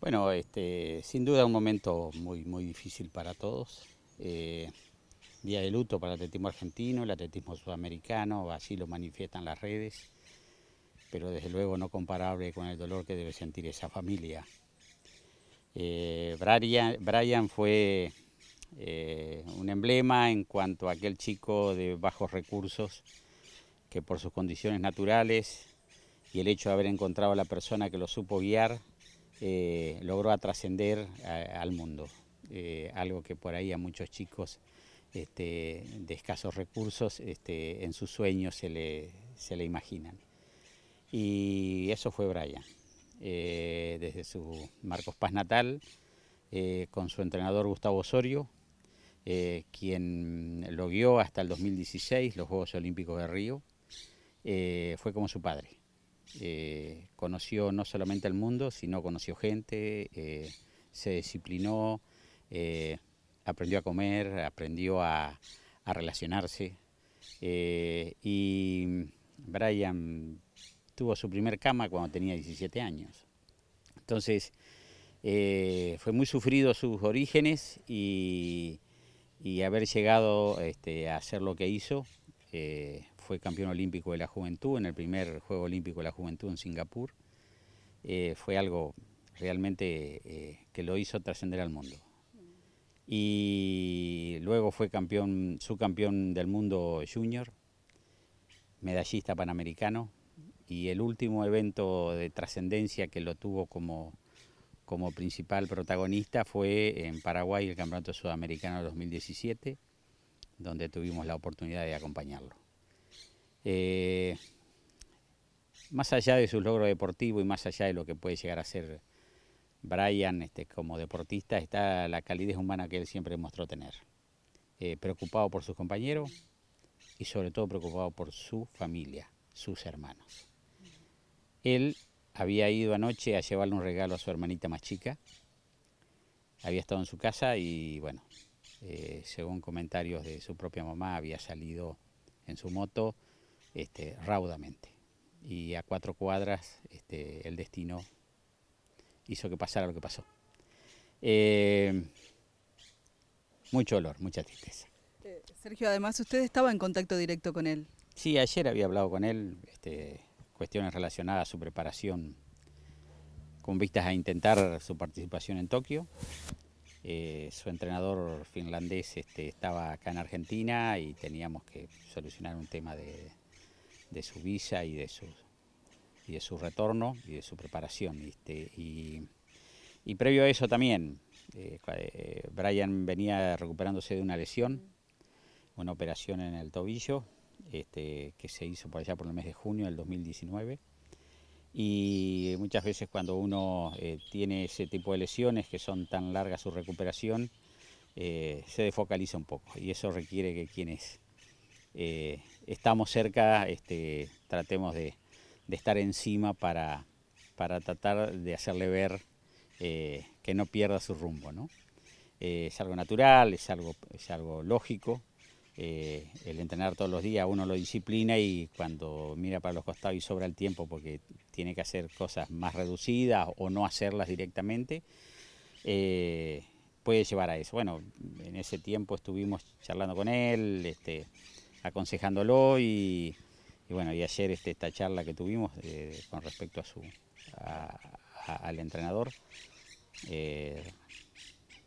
Bueno, este, sin duda un momento muy, muy difícil para todos. Eh, día de luto para el atletismo argentino, el atletismo sudamericano, así lo manifiestan las redes, pero desde luego no comparable con el dolor que debe sentir esa familia. Eh, Brian, fue eh, un emblema en cuanto a aquel chico de bajos recursos que por sus condiciones naturales y el hecho de haber encontrado a la persona que lo supo guiar, eh, logró trascender al mundo, eh, algo que por ahí a muchos chicos este, de escasos recursos este, en sus sueños se le, se le imaginan. Y eso fue Brian, eh, desde su Marcos Paz natal, con su entrenador Gustavo Osorio, quien lo guió hasta el 2016, los Juegos Olímpicos de Río, fue como su padre. Eh, conoció no solamente al mundo, sino conoció gente, eh, se disciplinó, eh, aprendió a comer, aprendió a, relacionarse. y Brian tuvo su primer cama cuando tenía 17 años. Entonces, fue muy sufrido sus orígenes y, haber llegado este, a hacer lo que hizo, fue campeón olímpico de la juventud en el primer Juego Olímpico de la Juventud en Singapur. Eh, fue algo realmente eh, que lo hizo trascender al mundo. Y luego fue campeón, subcampeón del mundo junior, medallista panamericano. Y el último evento de trascendencia que lo tuvo como, como principal protagonista fue en Paraguay el Campeonato Sudamericano 2017, donde tuvimos la oportunidad de acompañarlo. Eh, más allá de sus logros deportivos y más allá de lo que puede llegar a ser Brian este, como deportista, está la calidez humana que él siempre mostró tener. Eh, preocupado por sus compañeros y sobre todo preocupado por su familia, sus hermanos. Él había ido anoche a llevarle un regalo a su hermanita más chica, había estado en su casa y bueno, eh, según comentarios de su propia mamá, había salido en su moto este, raudamente. Y a cuatro cuadras este, el destino hizo que pasara lo que pasó. Eh, mucho olor mucha tristeza. Eh, Sergio, además usted estaba en contacto directo con él. Sí, ayer había hablado con él, este, cuestiones relacionadas a su preparación con vistas a intentar su participación en Tokio. Eh, su entrenador finlandés este, estaba acá en Argentina y teníamos que solucionar un tema de, de su visa y de su, y de su retorno y de su preparación. y, previo a eso también, eh, eh, Brian venía recuperándose de una lesión, una operación en el tobillo, este, que se hizo por allá por el mes de junio del 2019. Y muchas veces cuando uno eh, tiene ese tipo de lesiones que son tan largas su recuperación, se defocaliza un poco y eso requiere que quienes estamos cerca, este, tratemos de, estar encima para, para tratar de hacerle ver eh, que no pierda su rumbo. ¿no? Eh, es algo natural, es algo, es algo lógico. Eh, el entrenar todos los días uno lo disciplina y cuando mira para los costados y sobra el tiempo porque tiene que hacer cosas más reducidas o no hacerlas directamente, puede llevar a eso. Bueno, en ese tiempo estuvimos charlando con él, este, aconsejándolo y, bueno, y ayer este, esta charla que tuvimos eh, con respecto a su, al entrenador. Eh,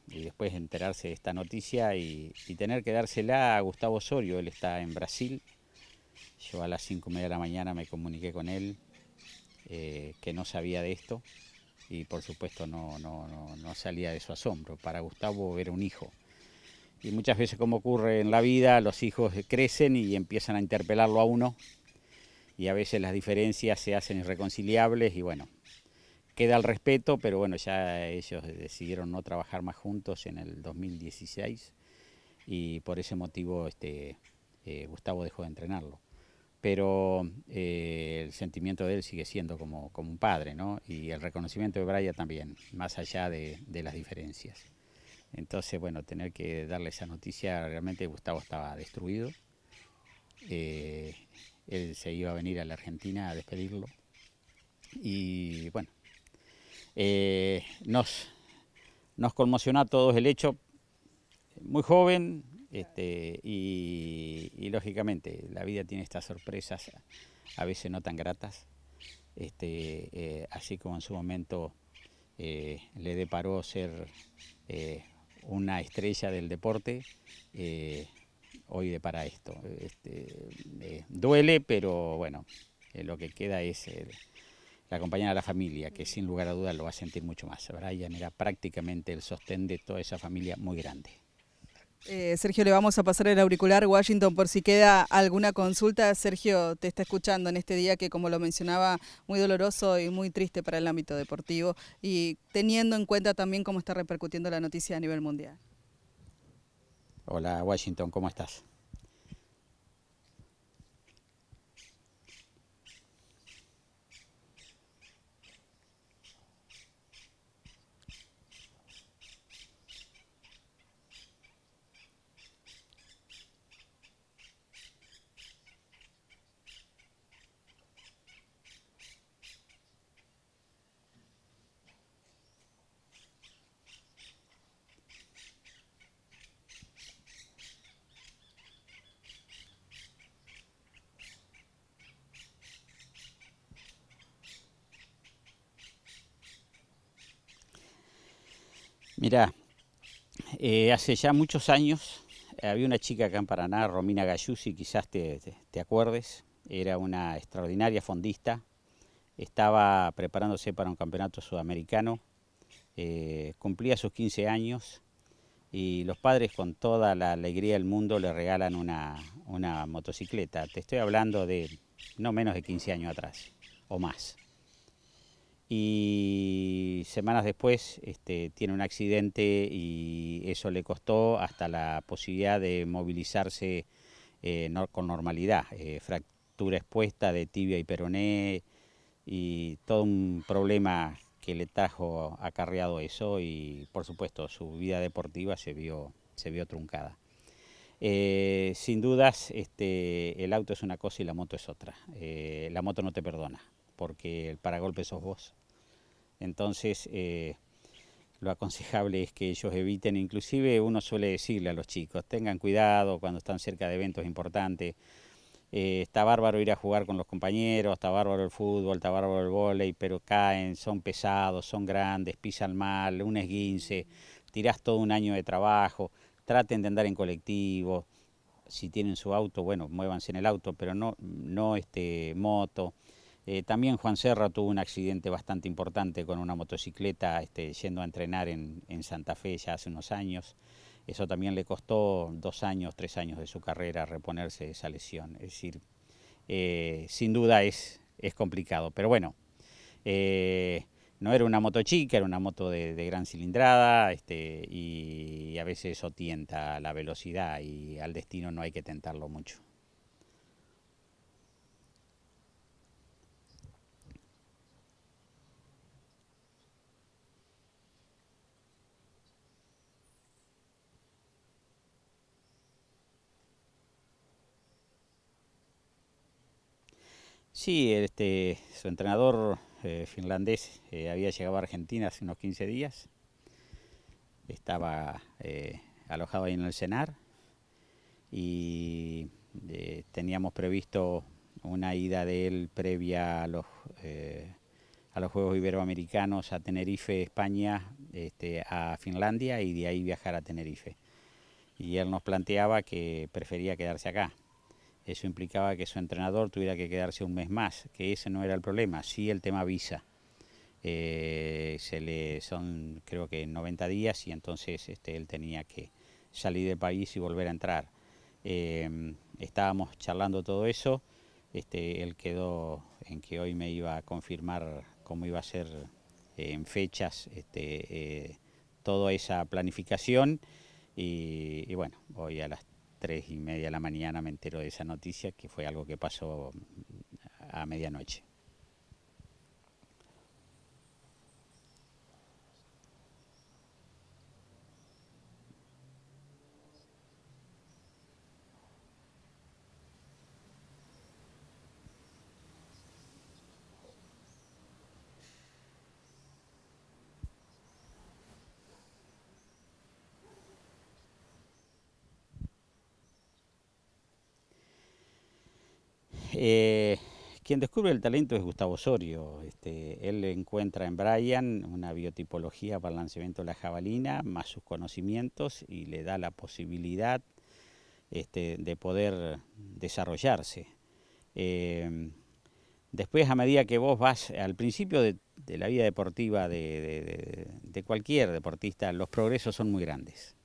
y después enterarse de esta noticia y, tener que dársela a Gustavo Osorio, él está en Brasil. Yo a las 5 media de la mañana me comuniqué con él, eh, que no sabía de esto y por supuesto no, no salía de su asombro. Para Gustavo era un hijo. Y muchas veces, como ocurre en la vida, los hijos crecen y empiezan a interpelarlo a uno. Y a veces las diferencias se hacen irreconciliables y bueno, queda el respeto, pero bueno, ya ellos decidieron no trabajar más juntos en el 2016 y por ese motivo este, eh, Gustavo dejó de entrenarlo. Pero eh, el sentimiento de él sigue siendo como, un padre, ¿no? Y el reconocimiento de Braya también, más allá de, de las diferencias. Entonces, bueno, tener que darle esa noticia, realmente Gustavo estaba destruido. Eh, él se iba a venir a la Argentina a despedirlo. Y bueno, eh, nos, nos conmocionó a todos el hecho, muy joven, este, y, lógicamente la vida tiene estas sorpresas, a veces no tan gratas, este, eh, así como en su momento le deparó ser una estrella del deporte, eh, hoy de para esto. Este, eh, duele, pero bueno, eh, lo que queda es la compañía a la familia, que sin lugar a dudas lo va a sentir mucho más. Brian era prácticamente el sostén de toda esa familia muy grande. Eh, Sergio, le vamos a pasar el auricular Washington por si queda alguna consulta. Sergio, te está escuchando en este día que, como lo mencionaba, muy doloroso y muy triste para el ámbito deportivo y teniendo en cuenta también cómo está repercutiendo la noticia a nivel mundial. Hola Washington, ¿cómo estás? Mira, eh, hace ya muchos años eh, había una chica acá en Paraná, Romina Galluzzi, quizás te, acuerdes, era una extraordinaria fondista, estaba preparándose para un campeonato sudamericano, eh, cumplía sus 15 años y los padres con toda la alegría del mundo le regalan una, una motocicleta. Te estoy hablando de no menos de 15 años atrás o más. Y semanas después este, tiene un accidente y eso le costó hasta la posibilidad de movilizarse eh, con normalidad. Eh, fractura expuesta de tibia y peroné y todo un problema que le trajo acarreado eso y por supuesto su vida deportiva se vio, se vio truncada. Eh, sin dudas, este, el auto es una cosa y la moto es otra. la moto no te perdona porque el paragolpe sos vos. Entonces, eh, lo aconsejable es que ellos eviten, inclusive uno suele decirle a los chicos, tengan cuidado cuando están cerca de eventos importantes, eh, está bárbaro ir a jugar con los compañeros, está bárbaro el fútbol, está bárbaro el vóley, pero caen, son pesados, son grandes, pisan mal, un esguince, tirás todo un año de trabajo, traten de andar en colectivo, si tienen su auto, bueno, muévanse en el auto, pero no, no este, moto. Eh, también Juan Serra tuvo un accidente bastante importante con una motocicleta este, yendo a entrenar en, Santa Fe ya hace unos años. Eso también le costó dos años, tres años de su carrera reponerse de esa lesión. Es decir, eh, sin duda es, complicado. Pero bueno, eh, no era una moto chica, era una moto de, gran cilindrada este, y, y a veces eso tienta la velocidad y al destino no hay que tentarlo mucho. Sí, este, su entrenador eh, finlandés eh, había llegado a Argentina hace unos 15 días. Estaba eh, alojado ahí en el CENAR y teníamos previsto una ida de él previa a los, a los Juegos Iberoamericanos a Tenerife, España, este, a Finlandia y de ahí viajar a Tenerife. Y él nos planteaba que prefería quedarse acá. Eso implicaba que su entrenador tuviera que quedarse un mes más, que ese no era el problema, sí el tema visa. Eh, se le son creo que 90 días y entonces este, él tenía que salir del país y volver a entrar. Em, estábamos charlando todo eso, este, él quedó en que hoy me iba a confirmar cómo iba a ser en fechas este, eh, toda esa planificación y, y bueno, hoy a las tres y media de la mañana me entero de esa noticia, que fue algo que pasó a medianoche. Eh, quien descubre el talento es Gustavo Osorio. Este, él encuentra en Brian una biotipología para el lanzamiento de la jabalina, más sus conocimientos, y le da la posibilidad este, de poder desarrollarse. Em, después, a medida que vos vas al principio de, la vida deportiva de cualquier deportista, los progresos son muy grandes.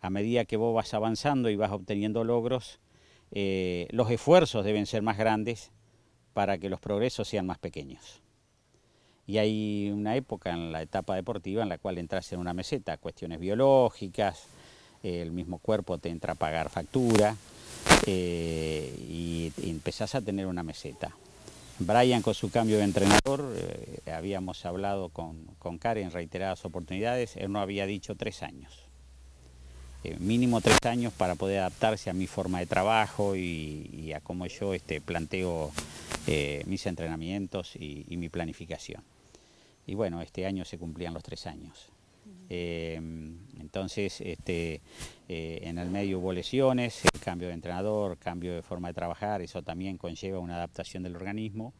A medida que vos vas avanzando y vas obteniendo logros, eh, los esfuerzos deben ser más grandes para que los progresos sean más pequeños. Y hay una época en la etapa deportiva en la cual entras en una meseta, cuestiones biológicas, el mismo cuerpo te entra a pagar factura eh, y, empezás a tener una meseta. Brian con su cambio de entrenador, eh, habíamos hablado con, con Karen en reiteradas oportunidades, él no había dicho tres años. Eh, mínimo tres años para poder adaptarse a mi forma de trabajo y, a cómo yo este, planteo eh, mis entrenamientos y, mi planificación. Y bueno, este año se cumplían los tres años. Em, entonces, este, eh, en el medio hubo lesiones, cambio de entrenador, cambio de forma de trabajar, eso también conlleva una adaptación del organismo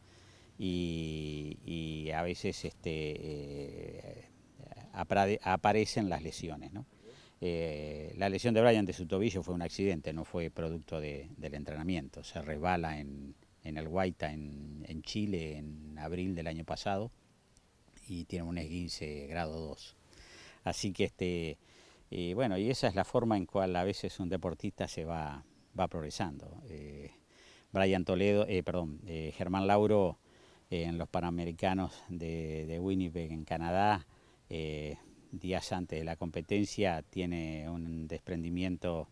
y, a veces este, aparecen las lesiones. Eh, la lesión de Brian de su tobillo fue un accidente, no fue producto del entrenamiento. Se resbala en, el Guaita, en, Chile, en abril del año pasado, y tiene un esguince grado 2. Así que, este, eh, bueno, y esa es la forma en cual a veces un deportista se va, progresando. Eh, Brian Toledo, perdón, Germán Lauro en los Panamericanos de Winnipeg en Canadá, días antes de la competencia tiene un desprendimiento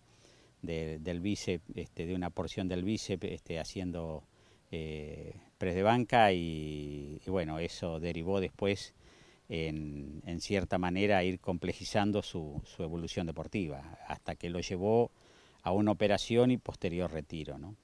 del bíceps, este, de una porción del bíceps este, haciendo eh, press de banca y, bueno, eso derivó después en, cierta manera ir complejizando su, su, evolución deportiva hasta que lo llevó a una operación y posterior retiro. ¿no?